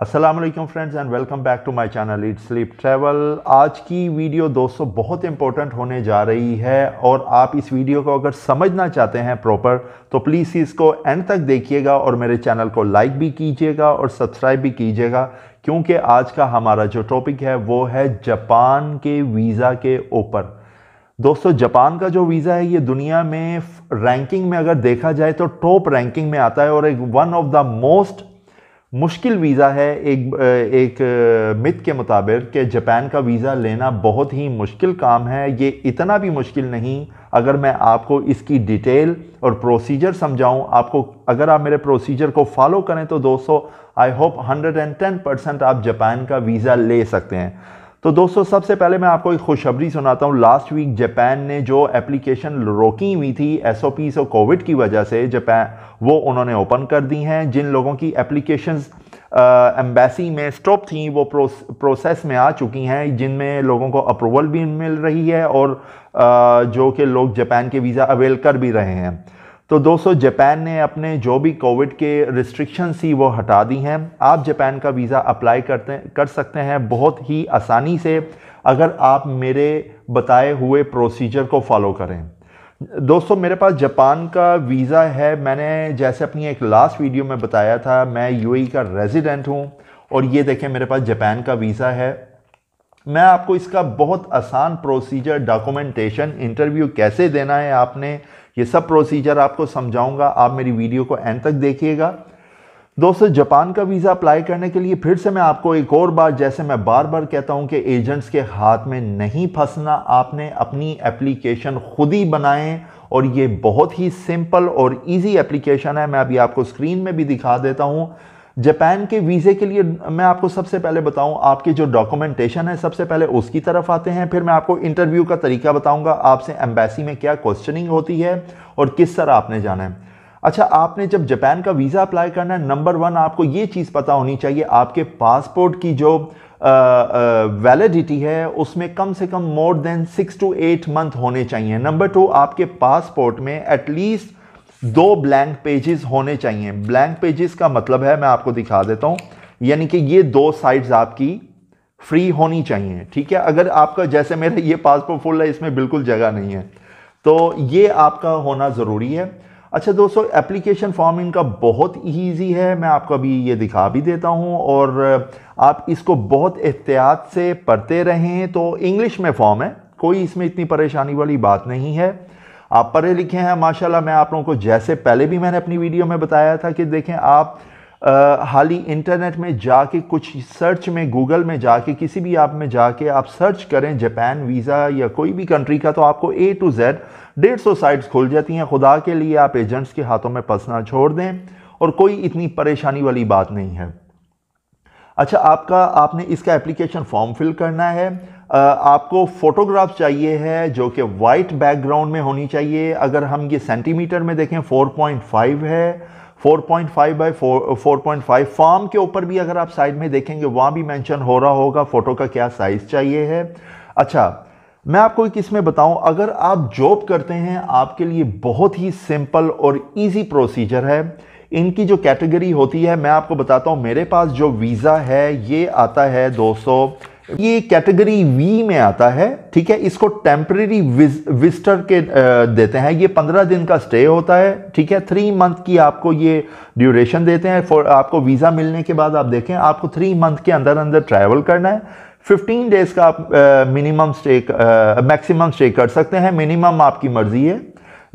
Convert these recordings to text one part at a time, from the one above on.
Aslam friends and welcome back to my channel eat sleep travel आज की video दोस्तों बहुत इंपॉर्टेंट होने जा रही है और आप इस वीडियो को अगर समझना चाहते हैं प्रॉपर तो प्लीज़ इसको एंड तक देखिएगा और मेरे चैनल को लाइक भी कीजिएगा और सब्सक्राइब भी कीजिएगा क्योंकि आज का हमारा जो टॉपिक है वो है जापान के वीज़ा के ऊपर दोस्तों जापान का जो वीज़ा है ये दुनिया में रैंकिंग में अगर देखा जाए तो टॉप रैंकिंग में आता है और एक वन ऑफ द मोस्ट मुश्किल वीज़ा है एक एक मित के मुताबिक कि जापान का वीज़ा लेना बहुत ही मुश्किल काम है ये इतना भी मुश्किल नहीं अगर मैं आपको इसकी डिटेल और प्रोसीजर समझाऊं आपको अगर आप मेरे प्रोसीजर को फॉलो करें तो दोस्तों आई होप 110 परसेंट आप जापान का वीज़ा ले सकते हैं तो दोस्तों सबसे पहले मैं आपको एक खुशखबरी सुनाता हूँ लास्ट वीक जापान ने जो एप्लीकेशन रोकी हुई थी एस ओ पी और कोविड की वजह से जापान वो उन्होंने ओपन कर दी हैं जिन लोगों की एप्लीकेशन एम्बेसी में स्टॉप थी वो प्रोस, प्रोसेस में आ चुकी हैं जिनमें लोगों को अप्रूवल भी मिल रही है और आ, जो कि लोग जापान के वीज़ा अवेल कर भी रहे हैं तो दोस्तों जापान ने अपने जो भी कोविड के रिस्ट्रिक्शन थी वो हटा दी हैं आप जापान का वीज़ा अप्लाई करते कर सकते हैं बहुत ही आसानी से अगर आप मेरे बताए हुए प्रोसीजर को फॉलो करें दोस्तों मेरे पास जापान का वीज़ा है मैंने जैसे अपनी एक लास्ट वीडियो में बताया था मैं यूएई e का रेजिडेंट हूँ और ये देखें मेरे पास जापान का वीज़ा है मैं आपको इसका बहुत आसान प्रोसीजर डॉक्यूमेंटेशन इंटरव्यू कैसे देना है आपने ये सब प्रोसीजर आपको समझाऊंगा आप मेरी वीडियो को एंड तक देखिएगा दोस्तों जापान का वीज़ा अप्लाई करने के लिए फिर से मैं आपको एक और बार जैसे मैं बार बार कहता हूं कि एजेंट्स के हाथ में नहीं फंसना आपने अपनी एप्लीकेशन खुद ही बनाएं और ये बहुत ही सिंपल और इजी एप्लीकेशन है मैं अभी आपको स्क्रीन में भी दिखा देता हूं जापान के वीज़े के लिए मैं आपको सबसे पहले बताऊं आपके जो डॉक्यूमेंटेशन है सबसे पहले उसकी तरफ आते हैं फिर मैं आपको इंटरव्यू का तरीका बताऊंगा आपसे एम्बेसी में क्या क्वेश्चनिंग होती है और किस तरह आपने जाना है अच्छा आपने जब जापान का वीज़ा अप्लाई करना है नंबर वन आपको ये चीज़ पता होनी चाहिए आपके पासपोर्ट की जो वैलिडिटी है उसमें कम से कम more than six to eight month होने चाहिए नंबर टू आपके पासपोर्ट में एटलीस्ट दो ब्लैंक पेजेस होने चाहिए ब्लैंक पेजेस का मतलब है मैं आपको दिखा देता हूँ यानी कि ये दो साइड्स आपकी फ्री होनी चाहिए ठीक है अगर आपका जैसे मेरा ये पासपोर्ट फुल है इसमें बिल्कुल जगह नहीं है तो ये आपका होना ज़रूरी है अच्छा दोस्तों एप्लीकेशन फॉर्म इनका बहुत ईजी है मैं आपको अभी ये दिखा भी देता हूँ और आप इसको बहुत एहतियात से पढ़ते रहें तो इंग्लिश में फॉर्म है कोई इसमें इतनी परेशानी वाली बात नहीं है आप पढ़े लिखे हैं माशाल्लाह मैं आप लोगों को जैसे पहले भी मैंने अपनी वीडियो में बताया था कि देखें आप हाल ही इंटरनेट में जाके कुछ सर्च में गूगल में जाके किसी भी ऐप में जाके आप सर्च करें जापान वीज़ा या कोई भी कंट्री का तो आपको ए टू जेड डेढ़ सौ साइट्स खुल जाती हैं खुदा के लिए आप एजेंट्स के हाथों में फंसना छोड़ दें और कोई इतनी परेशानी वाली बात नहीं है अच्छा आपका आपने इसका एप्लीकेशन फॉर्म फिल करना है आपको फोटोग्राफ चाहिए है जो कि वाइट बैकग्राउंड में होनी चाहिए अगर हम ये सेंटीमीटर में देखें 4.5 है 4.5 बाई फाइव फॉर्म के ऊपर भी अगर आप साइड में देखेंगे वहाँ भी मेंशन हो रहा होगा फ़ोटो का क्या साइज़ चाहिए है अच्छा मैं आपको एक इसमें बताऊं अगर आप जॉब करते हैं आपके लिए बहुत ही सिंपल और इजी प्रोसीजर है इनकी जो कैटेगरी होती है मैं आपको बताता हूं मेरे पास जो वीज़ा है ये आता है 200 ये कैटेगरी वी में आता है ठीक है इसको टेम्प्रेरी विजिटर के देते हैं ये पंद्रह दिन का स्टे होता है ठीक है थ्री मंथ की आपको ये ड्यूरेशन देते हैं फॉर आपको वीज़ा मिलने के बाद आप देखें आपको थ्री मंथ के अंदर अंदर ट्रैवल करना है 15 डेज़ का आप मिनिमम स्टे मैक्सिमम स्टे कर सकते हैं मिनिमम आपकी मर्ज़ी है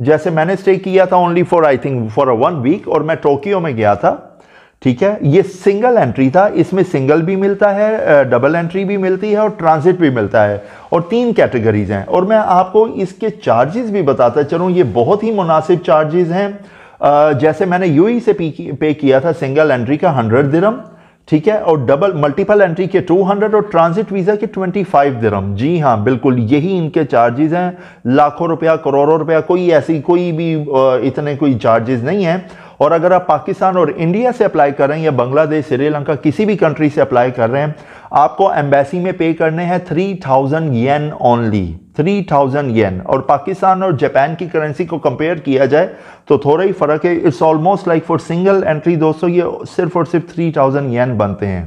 जैसे मैंने स्टे किया था only for I think for a one week और मैं टोक्यो में गया था ठीक है ये सिंगल एंट्री था इसमें सिंगल भी मिलता है डबल एंट्री भी मिलती है और ट्रांजिट भी मिलता है और तीन कैटेगरीज हैं और मैं आपको इसके चार्जेस भी बताता चलूँ ये बहुत ही मुनासिब चार्जेस हैं जैसे मैंने यू e से पे किया था सिंगल एंट्री का हंड्रेड दिरम ठीक है और डबल मल्टीपल एंट्री के 200 और ट्रांजिट वीज़ा के 25 दिरम जी हाँ बिल्कुल यही इनके चार्जेस हैं लाखों रुपया करोड़ों रुपया कोई ऐसी कोई भी इतने कोई चार्जेस नहीं हैं और अगर आप पाकिस्तान और इंडिया से अप्लाई कर रहे हैं या बांग्लादेश श्रीलंका किसी भी कंट्री से अप्लाई कर रहे हैं आपको एम्बेसी में पे करने हैं three thousand yen only three thousand yen और पाकिस्तान और जापान की करेंसी को कंपेयर किया जाए तो थोड़ा ही फ़र्क है it's almost like for single entry दोस्तों ये सिर्फ और सिर्फ थ्री थाउजेंड येन बनते हैं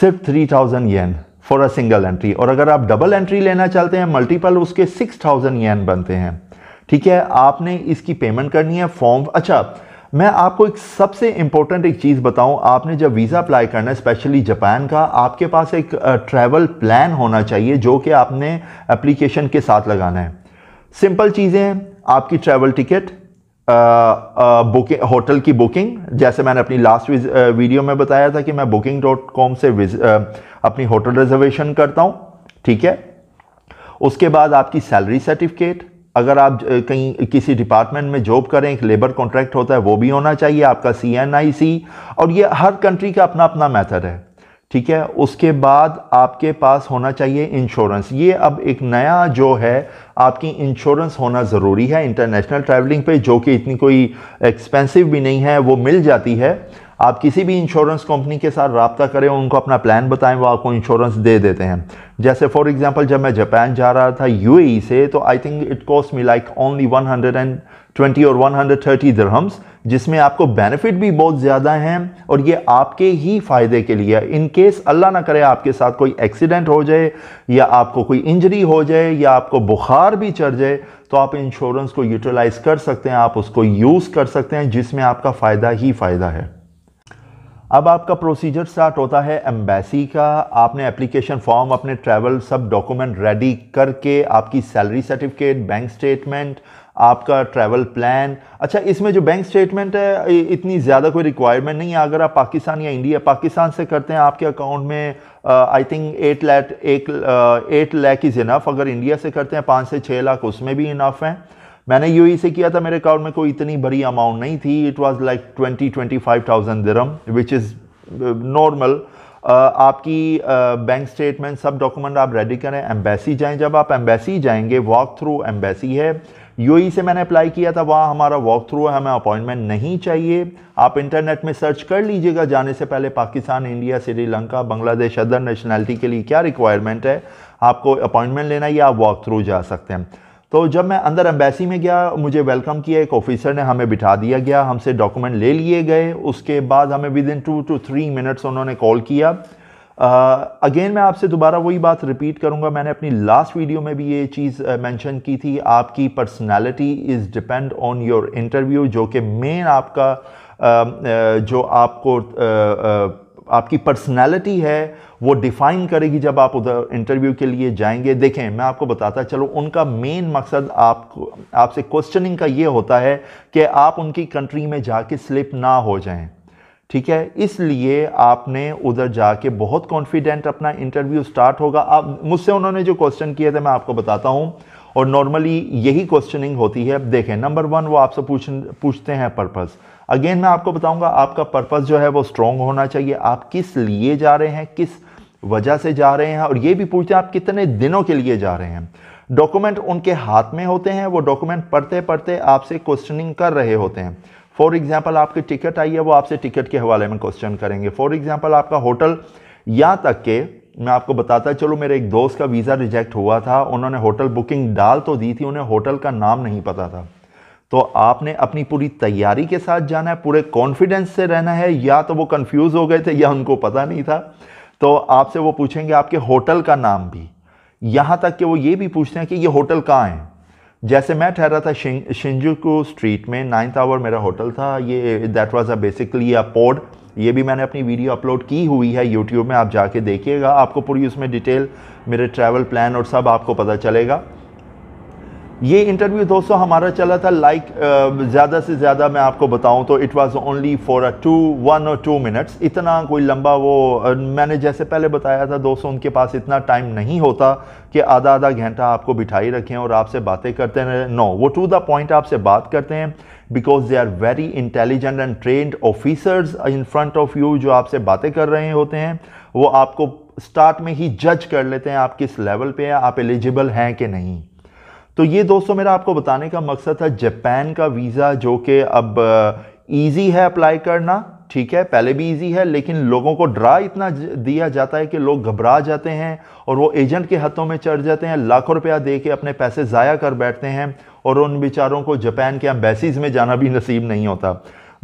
सिर्फ three thousand yen for a single entry और अगर आप डबल एंट्री लेना चाहते हैं मल्टीपल उसके सिक्स थाउजेंड येन बनते हैं ठीक है आपने इसकी पेमेंट करनी है फॉर्म अच्छा मैं आपको एक सबसे इंपॉर्टेंट एक चीज़ बताऊं आपने जब वीज़ा अप्लाई करना है स्पेशली जापान का आपके पास एक ट्रैवल प्लान होना चाहिए जो कि आपने एप्लीकेशन के साथ लगाना है सिंपल चीज़ें आपकी ट्रैवल टिकट बुकिंग होटल की बुकिंग जैसे मैंने अपनी लास्ट वीडियो में बताया था कि मैं बुकिंग डॉट कॉम से आ, अपनी होटल रिजर्वेशन करता हूँ ठीक है उसके बाद आपकी सैलरी सर्टिफिकेट अगर आप कहीं किसी डिपार्टमेंट में जॉब करें एक लेबर कॉन्ट्रैक्ट होता है वो भी होना चाहिए आपका सी एन आई सी और ये हर कंट्री का अपना अपना मेथड है ठीक है उसके बाद आपके पास होना चाहिए इंश्योरेंस ये अब एक नया जो है आपकी इंश्योरेंस होना ज़रूरी है इंटरनेशनल ट्रैवलिंग पे जो कि इतनी कोई एक्सपेंसिव भी नहीं है वो मिल जाती है आप किसी भी इंश्योरेंस कंपनी के साथ रबता करें उनको अपना प्लान बताएं वो आपको इंश्योरेंस दे देते हैं जैसे फॉर एग्जांपल जब मैं जापान जा रहा था यूएई e से तो I think it cost me like only 120 और 130 दरहम्स जिसमें आपको बेनिफिट भी बहुत ज़्यादा हैं और ये आपके ही फ़ायदे के लिए इन केस अल्लाह ना करे आपके साथ कोई एक्सीडेंट हो जाए या आपको कोई इंजरी हो जाए या आपको बुखार भी चढ़ जाए तो आप इंश्योरेंस को यूटिलाइज़ कर सकते हैं आप उसको यूज़ कर सकते हैं जिसमें आपका फ़ायदा ही फ़ायदा है अब आपका प्रोसीजर स्टार्ट होता है एम्बेसी का आपने एप्लीकेशन फॉर्म अपने ट्रैवल सब डॉक्यूमेंट रेडी करके आपकी सैलरी सर्टिफिकेट बैंक स्टेटमेंट आपका ट्रैवल प्लान अच्छा इसमें जो बैंक स्टेटमेंट है इतनी ज़्यादा कोई रिक्वायरमेंट नहीं है अगर आप पाकिस्तान या इंडिया पाकिस्तान से करते हैं आपके अकाउंट में आई थिंक एट लैख एक एट लैख इज़ इनफ अगर इंडिया से करते हैं पाँच से छः लाख उसमें भी इनफ हैं मैंने यू से किया था मेरे अकाउंट में कोई इतनी बड़ी अमाउंट नहीं थी it was like twenty twenty five thousand dirham which is normal आपकी बैंक uh, स्टेटमेंट सब डॉक्यूमेंट आप रेडी करें एम्बेसी जाएं जब आप एम्बेसी जाएंगे वॉक थ्रू एम्बेसी है यू से मैंने अप्लाई किया था वहाँ हमारा वॉक थ्रू है हमें अपॉइंटमेंट नहीं चाहिए आप इंटरनेट में सर्च कर लीजिएगा जाने से पहले Pakistan India Sri Lanka Bangladesh other nationality के लिए क्या रिक्वायरमेंट है आपको अपॉइंटमेंट लेना या आप वॉक थ्रू जा सकते हैं तो जब मैं अंदर एम्बेसी में गया मुझे वेलकम किया एक ऑफिसर ने हमें बिठा दिया गया हमसे डॉक्यूमेंट ले लिए गए उसके बाद हमें within two two three minutes उन्होंने कॉल किया अगेन uh, मैं आपसे दोबारा वही बात रिपीट करूंगा मैंने अपनी लास्ट वीडियो में भी ये चीज़ मेंशन की थी आपकी personality is depend on your interview जो कि मेन आपका uh, uh, जो आपको आपकी पर्सनैलिटी है वो डिफ़ाइन करेगी जब आप उधर इंटरव्यू के लिए जाएंगे देखें मैं आपको बताता चलो उनका मेन मकसद आपको आपसे क्वेश्चनिंग का ये होता है कि आप उनकी कंट्री में जाके स्लिप ना हो जाएं ठीक है इसलिए आपने उधर जाके बहुत कॉन्फिडेंट अपना इंटरव्यू स्टार्ट होगा आप मुझसे उन्होंने जो क्वेश्चन किए थे मैं आपको बताता हूँ और नॉर्मली यही क्वेश्चनिंग होती है देखें नंबर वन वो आपसे पूछ पूछते हैं पर्पज़ अगेन मैं आपको बताऊंगा आपका पर्पज़ जो है वो स्ट्रॉन्ग होना चाहिए आप किस लिए जा रहे हैं किस वजह से जा रहे हैं और ये भी पूछते हैं आप कितने दिनों के लिए जा रहे हैं डॉक्यूमेंट उनके हाथ में होते हैं वो डॉक्यूमेंट पढ़ते पढ़ते आपसे क्वेश्चनिंग कर रहे होते हैं फॉर एग्जाम्पल आपकी टिकट आई है वो आपसे टिकट के हवाले में क्वेश्चन करेंगे फॉर एग्जाम्पल आपका होटल यहाँ तक के मैं आपको बताता चलो मेरे एक दोस्त का वीज़ा रिजेक्ट हुआ था उन्होंने होटल बुकिंग डाल तो दी थी उन्हें होटल का नाम नहीं पता था तो आपने अपनी पूरी तैयारी के साथ जाना है पूरे कॉन्फिडेंस से रहना है या तो वो कंफ्यूज हो गए थे या उनको पता नहीं था तो आपसे वो पूछेंगे आपके होटल का नाम भी यहाँ तक कि वो ये भी पूछते हैं कि ये होटल कहाँ है जैसे मैं ठहरा था शिं, स्ट्रीट में नाइन्थ आवर मेरा होटल था ये that was a basically a pod ये भी मैंने अपनी वीडियो अपलोड की हुई है यूट्यूब में आप जाके देखिएगा आपको पूरी उसमें डिटेल मेरे ट्रैवल प्लान और सब आपको पता चलेगा ये इंटरव्यू दोस्तों हमारा चला था लाइक like, ज़्यादा से ज़्यादा मैं आपको बताऊं तो it was only for a two one और टू मिनट्स इतना कोई लंबा वो मैंने जैसे पहले बताया था दोस्तों उनके पास इतना टाइम नहीं होता कि आधा आधा घंटा आपको बिठाई रखें और आपसे बातें करते रहें नो वो टू द पॉइंट आपसे बात करते हैं because they are very intelligent and trained officers in front of you जो आपसे बातें कर रहे होते हैं वो आपको स्टार्ट में ही जज कर लेते हैं आप किस लेवल पर हैं आप एलिजिबल हैं कि नहीं तो ये दोस्तों मेरा आपको बताने का मकसद था जापान का वीज़ा जो कि अब ईजी है अप्लाई करना ठीक है पहले भी इजी है लेकिन लोगों को ड्रा इतना दिया जाता है कि लोग घबरा जाते हैं और वो एजेंट के हाथों में चढ़ जाते हैं लाखों रुपया दे के अपने पैसे ज़ाया कर बैठते हैं और उन बेचारों को जापान के एम्बेसीज में जाना भी नसीब नहीं होता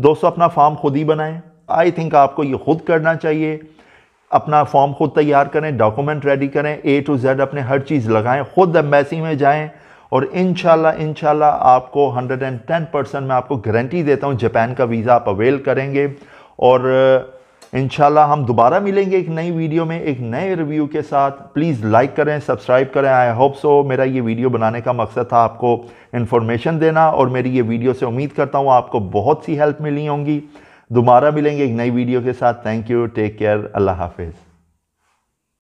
दोस्तों अपना फॉर्म खुद ही बनाएं आई थिंक आपको ये खुद करना चाहिए अपना फॉर्म खुद तैयार करें डॉक्यूमेंट रेडी करें ए टू जेड अपने हर चीज़ लगाएं खुद एम्बेसी में जाएं और इन शाला आपको 110 परसेंट मैं आपको गारंटी देता हूँ जापान का वीज़ा आप अवेल करेंगे और uh, इन हम दोबारा मिलेंगे एक नई वीडियो में एक नए रिव्यू के साथ प्लीज़ लाइक करें सब्सक्राइब करें आई होप सो मेरा ये वीडियो बनाने का मकसद था आपको इन्फॉर्मेशन देना और मेरी ये वीडियो से उम्मीद करता हूँ आपको बहुत सी हेल्प मिली होंगी दोबारा मिलेंगे एक नई वीडियो के साथ थैंक यू टेक केयर अल्लाह हाफिज़